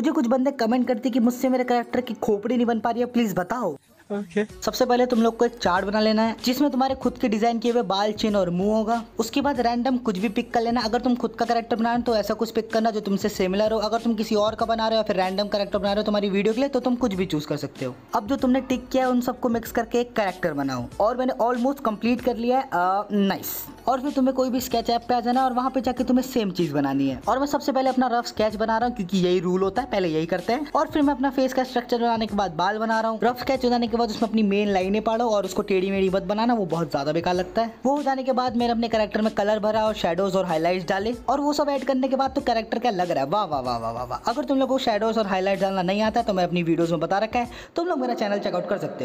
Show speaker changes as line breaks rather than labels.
मुझे कुछ बंदे कमेंट करते कि मुझसे मेरे करेक्टर की खोपड़ी नहीं बन पा रही है प्लीज बताओ ओके okay. सबसे पहले तुम लोग को एक चार्ट बना लेना है जिसमें तुम्हारे खुद के डिजाइन किए हुए बाल चिन्ह और मुंह होगा उसके बाद रैंडम कुछ भी पिक कर लेना अगर तुम खुद का करेक्टर बना रहे हो तो ऐसा कुछ पिक करना जो तुमसे सिमिलर हो अगर तुम किसी और का बना रहे हो फिर रैंडम करेक्टर बना रहे हो तुम्हारी वीडियो के लिए तो तुम कुछ भी चूज कर सकते हो अब जो तुमने टिक किया है उन सबको मिक्स करके एक करेक्टर बनाओ और मैंने ऑलमोस्ट कम्प्लीट कर लिया है नाइस uh, और फिर तुम्हें कोई भी स्केच ऐप पे आ जाना और वहाँ पे जाके तुम्हें सेम चीज बनानी है
और मैं सबसे पहले अपना रफ स्केच
बना रहा हूँ क्योंकि यही रूल होता है पहले यही करते हैं और फिर मैं अपना फेस का स्ट्रक्चर बनाने के बाद बाल बना रहा हूँ रफ स्केच हो जाने के बाद उसमें अपनी मेन लाइने पाड़ो और उसको टेढ़ी मेढ़ी मत बनाना वो बहुत ज्यादा बेकार लगता है वो हो जाने के बाद मैंने अपने करेक्टर में कलर भरा और शेडोज और हाईलाइट डाले और वो सब एड करने के बाद तो करेक्टर क्या लग रहा है वाह वाह वाह वाह वाह वाह अगर तुम लोग को शेडोज और हाईलाइट डालना नहीं आता तो मैं अपनी वीडियोज में बता रखा है तुम लोग मेरा चैनल चेकआउट कर सकते हो